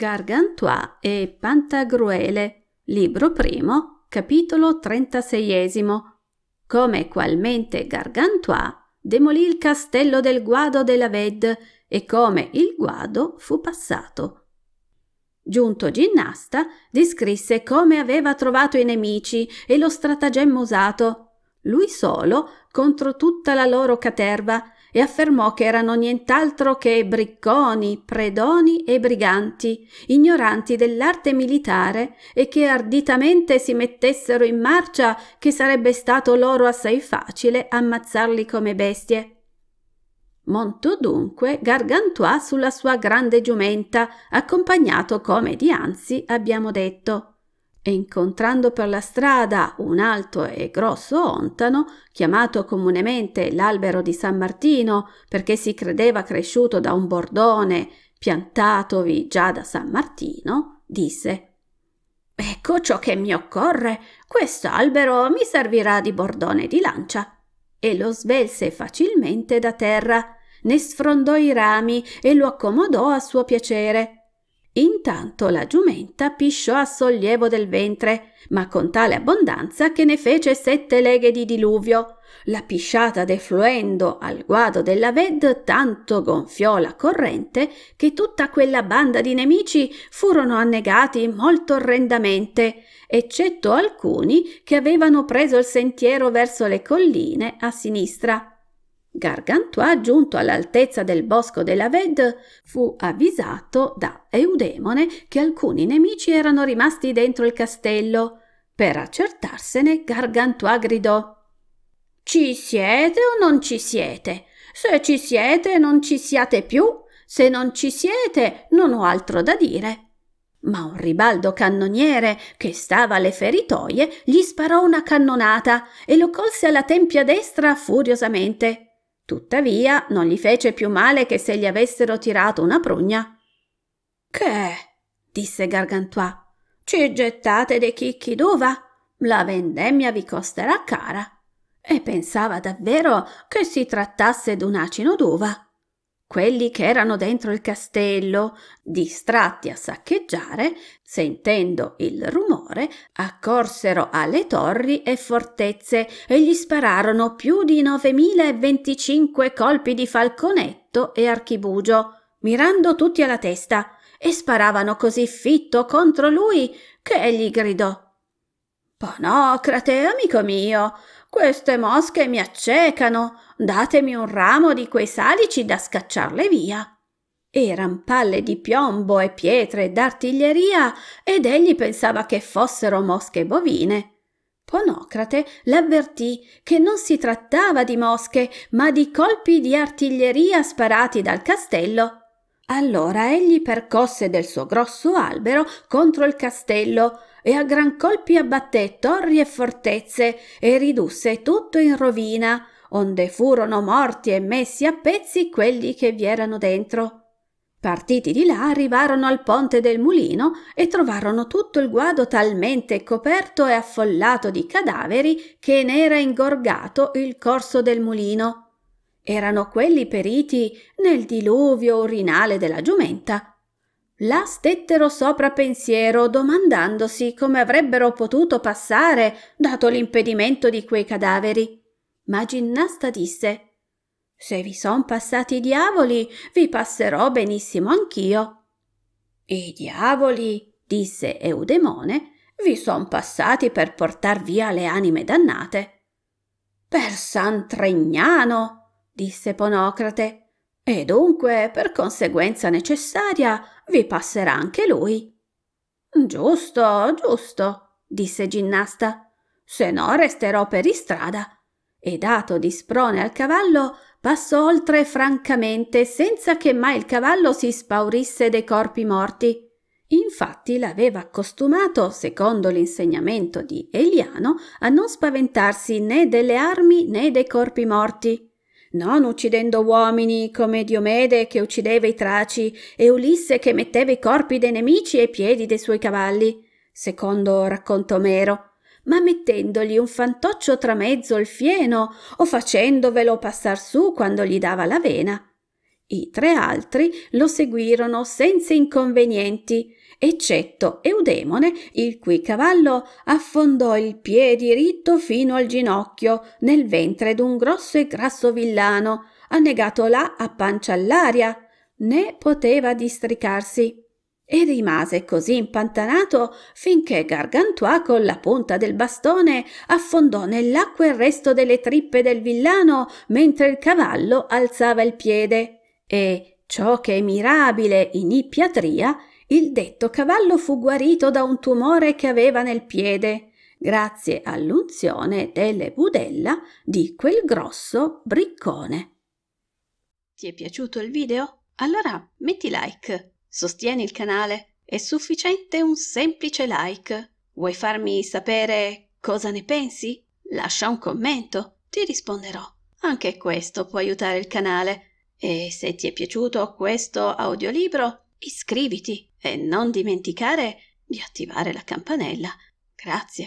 Gargantua e Pantagruele, libro primo, capitolo trentaseiesimo. Come qualmente Gargantua demolì il castello del guado della Ved e come il guado fu passato. Giunto ginnasta, descrisse come aveva trovato i nemici e lo stratagemma usato, lui solo contro tutta la loro caterva, e affermò che erano nient'altro che bricconi, predoni e briganti, ignoranti dell'arte militare e che arditamente si mettessero in marcia che sarebbe stato loro assai facile ammazzarli come bestie. Montò dunque gargantua sulla sua grande giumenta, accompagnato come dianzi abbiamo detto e incontrando per la strada un alto e grosso ontano, chiamato comunemente l'albero di San Martino perché si credeva cresciuto da un bordone piantatovi già da San Martino, disse Ecco ciò che mi occorre. Quest'albero mi servirà di bordone di lancia. E lo svelse facilmente da terra, ne sfrondò i rami e lo accomodò a suo piacere Intanto la giumenta pisciò a sollievo del ventre, ma con tale abbondanza che ne fece sette leghe di diluvio. La pisciata defluendo al guado della Ved tanto gonfiò la corrente che tutta quella banda di nemici furono annegati molto orrendamente, eccetto alcuni che avevano preso il sentiero verso le colline a sinistra. Gargantua, giunto all'altezza del bosco della Ved, fu avvisato da Eudemone che alcuni nemici erano rimasti dentro il castello. Per accertarsene, Gargantua gridò Ci siete o non ci siete? Se ci siete, non ci siate più. Se non ci siete, non ho altro da dire. Ma un ribaldo cannoniere, che stava alle feritoie, gli sparò una cannonata e lo colse alla tempia destra furiosamente. Tuttavia non gli fece più male che se gli avessero tirato una prugna. Che? disse Gargantua. Ci gettate dei chicchi d'uva? La vendemmia vi costerà cara. E pensava davvero che si trattasse d'un acino d'uva. Quelli che erano dentro il castello, distratti a saccheggiare, sentendo il rumore, accorsero alle torri e fortezze e gli spararono più di 9.025 colpi di falconetto e archibugio, mirando tutti alla testa, e sparavano così fitto contro lui che egli gridò Ponocrate, amico mio, queste mosche mi accecano. Datemi un ramo di quei salici da scacciarle via. Eran palle di piombo e pietre d'artiglieria ed egli pensava che fossero mosche bovine. Ponocrate l'avvertì che non si trattava di mosche, ma di colpi di artiglieria sparati dal castello allora egli percosse del suo grosso albero contro il castello e a gran colpi abbatté torri e fortezze e ridusse tutto in rovina, onde furono morti e messi a pezzi quelli che vi erano dentro. Partiti di là arrivarono al ponte del mulino e trovarono tutto il guado talmente coperto e affollato di cadaveri che n'era ingorgato il corso del mulino. Erano quelli periti nel diluvio urinale della giumenta. Là stettero sopra pensiero, domandandosi come avrebbero potuto passare, dato l'impedimento di quei cadaveri. Ma Ginnasta disse se vi son passati i diavoli, vi passerò benissimo anch'io. I diavoli, disse Eudemone, vi son passati per portar via le anime dannate. Per San Tregnano, disse Ponocrate, e dunque, per conseguenza necessaria, vi passerà anche lui. Giusto, giusto, disse Ginnasta, se no resterò per istrada. E dato di sprone al cavallo, passò oltre francamente, senza che mai il cavallo si spaurisse dei corpi morti. Infatti l'aveva accostumato, secondo l'insegnamento di Eliano, a non spaventarsi né delle armi né dei corpi morti non uccidendo uomini come Diomede che uccideva i traci e Ulisse che metteva i corpi dei nemici ai piedi dei suoi cavalli, secondo racconto Omero, ma mettendogli un fantoccio tramezzo il fieno o facendovelo passar su quando gli dava la vena. I tre altri lo seguirono senza inconvenienti, eccetto Eudemone, il cui cavallo affondò il piede ritto fino al ginocchio nel ventre d'un grosso e grasso villano, annegato là a pancia all'aria, né poteva districarsi e rimase così impantanato finché Gargantua con la punta del bastone affondò nell'acqua il resto delle trippe del villano mentre il cavallo alzava il piede. E ciò che è mirabile in ippiatria, il detto cavallo fu guarito da un tumore che aveva nel piede, grazie all'unzione delle budella di quel grosso briccone. Ti è piaciuto il video? Allora metti like, sostieni il canale, è sufficiente un semplice like. Vuoi farmi sapere cosa ne pensi? Lascia un commento, ti risponderò. Anche questo può aiutare il canale e se ti è piaciuto questo audiolibro, iscriviti e non dimenticare di attivare la campanella. Grazie.